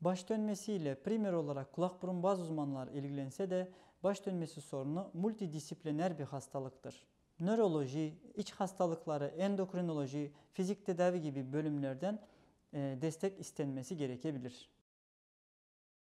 Baş dönmesiyle primer olarak kulak burun baz uzmanlar ilgilense de baş dönmesi sorunu multidisipliner bir hastalıktır. Nöroloji, iç hastalıkları, endokrinoloji, fizik tedavi gibi bölümlerden e, destek istenmesi gerekebilir.